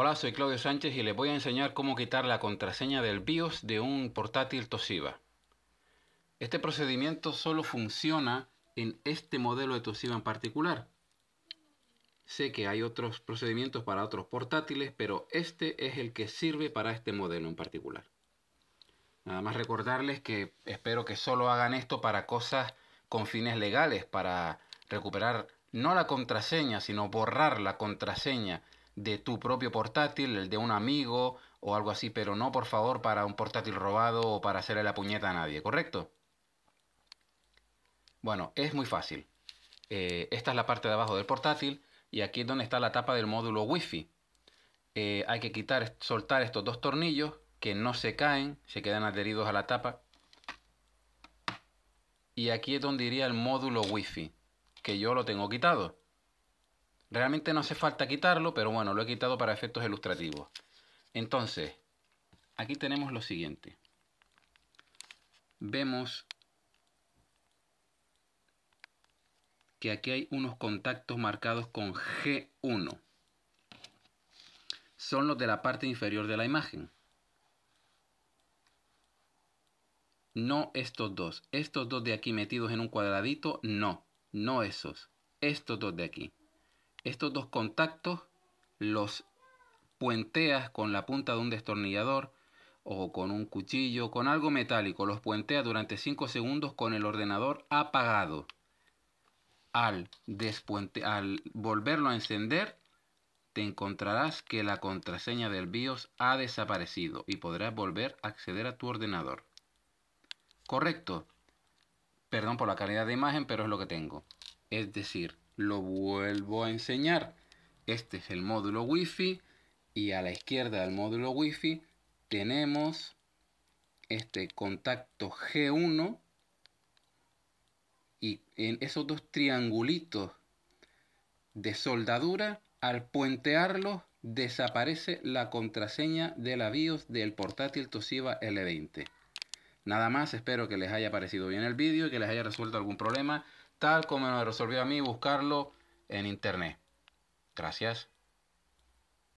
Hola, soy Claudio Sánchez y les voy a enseñar cómo quitar la contraseña del BIOS de un portátil Toshiba. Este procedimiento solo funciona en este modelo de Toshiba en particular. Sé que hay otros procedimientos para otros portátiles, pero este es el que sirve para este modelo en particular. Nada más recordarles que espero que solo hagan esto para cosas con fines legales, para recuperar no la contraseña, sino borrar la contraseña de tu propio portátil, el de un amigo o algo así, pero no por favor para un portátil robado o para hacerle la puñeta a nadie, ¿correcto? Bueno, es muy fácil. Eh, esta es la parte de abajo del portátil y aquí es donde está la tapa del módulo Wi-Fi. Eh, hay que quitar, soltar estos dos tornillos que no se caen, se quedan adheridos a la tapa. Y aquí es donde iría el módulo Wi-Fi, que yo lo tengo quitado. Realmente no hace falta quitarlo, pero bueno, lo he quitado para efectos ilustrativos. Entonces, aquí tenemos lo siguiente. Vemos que aquí hay unos contactos marcados con G1. Son los de la parte inferior de la imagen. No estos dos. Estos dos de aquí metidos en un cuadradito, no. No esos. Estos dos de aquí. Estos dos contactos los puenteas con la punta de un destornillador o con un cuchillo, con algo metálico. Los puenteas durante 5 segundos con el ordenador apagado. Al, al volverlo a encender, te encontrarás que la contraseña del BIOS ha desaparecido y podrás volver a acceder a tu ordenador. Correcto. Perdón por la calidad de imagen, pero es lo que tengo. Es decir, lo vuelvo a enseñar. Este es el módulo wifi y a la izquierda del módulo wifi tenemos este contacto G1 y en esos dos triangulitos de soldadura, al puentearlos desaparece la contraseña de la BIOS del portátil Toshiba L20. Nada más, espero que les haya parecido bien el vídeo y que les haya resuelto algún problema tal como me resolvió a mí buscarlo en internet. Gracias.